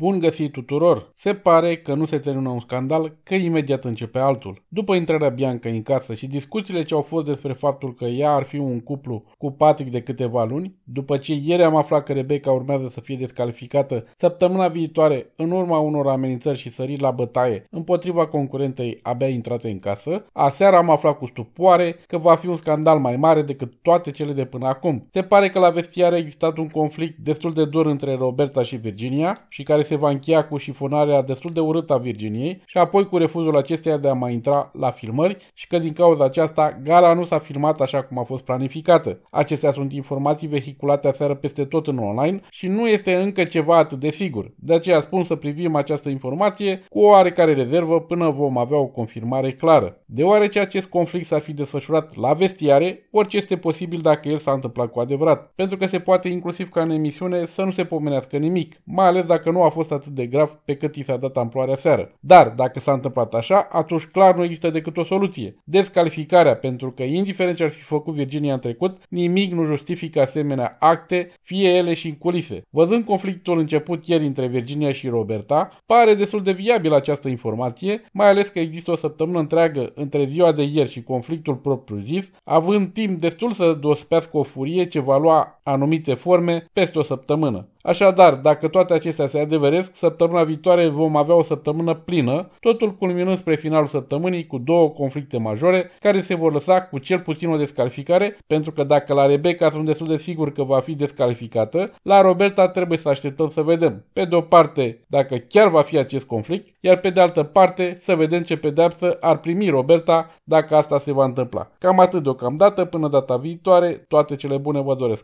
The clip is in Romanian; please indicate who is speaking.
Speaker 1: Bun găsit tuturor! Se pare că nu se termină un scandal, că imediat începe altul. După intrarea Bianca în casă și discuțiile ce au fost despre faptul că ea ar fi un cuplu cu Patrick de câteva luni, după ce ieri am aflat că Rebecca urmează să fie descalificată săptămâna viitoare în urma unor amenințări și sări la bătaie împotriva concurentei abia intrate în casă, aseară am aflat cu stupoare că va fi un scandal mai mare decât toate cele de până acum. Se pare că la vestiare a existat un conflict destul de dur între Roberta și Virginia și care se va încheia cu șifonarea destul de urâtă a Virginiei și apoi cu refuzul acesteia de a mai intra la filmări și că din cauza aceasta gara nu s-a filmat așa cum a fost planificată. Acestea sunt informații vehiculate aseară peste tot în online și nu este încă ceva atât de sigur. De aceea spun să privim această informație cu o oarecare rezervă până vom avea o confirmare clară. Deoarece acest conflict s-ar fi desfășurat la vestiare, orice este posibil dacă el s-a întâmplat cu adevărat. Pentru că se poate inclusiv ca în emisiune să nu se pomenească nimic, mai ales dacă nu a fost fost atât de grav pe cât i s-a dat amploarea seară. Dar, dacă s-a întâmplat așa, atunci clar nu există decât o soluție. Descalificarea, pentru că, indiferent ce ar fi făcut Virginia în trecut, nimic nu justifică asemenea acte, fie ele și în culise. Văzând conflictul început ieri între Virginia și Roberta, pare destul de viabilă această informație, mai ales că există o săptămână întreagă între ziua de ieri și conflictul propriu-zis, având timp destul să dospească o furie ce va lua anumite forme peste o săptămână. Așadar, dacă toate acestea se adeveresc, săptămâna viitoare vom avea o săptămână plină, totul culminând spre finalul săptămânii cu două conflicte majore care se vor lăsa cu cel puțin o descalificare, pentru că dacă la Rebecca sunt destul de sigur că va fi descalificată, la Roberta trebuie să așteptăm să vedem, pe de o parte, dacă chiar va fi acest conflict, iar pe de altă parte, să vedem ce pedeapsă ar primi Roberta dacă asta se va întâmpla. Cam atât deocamdată, până data viitoare, toate cele bune vă doresc!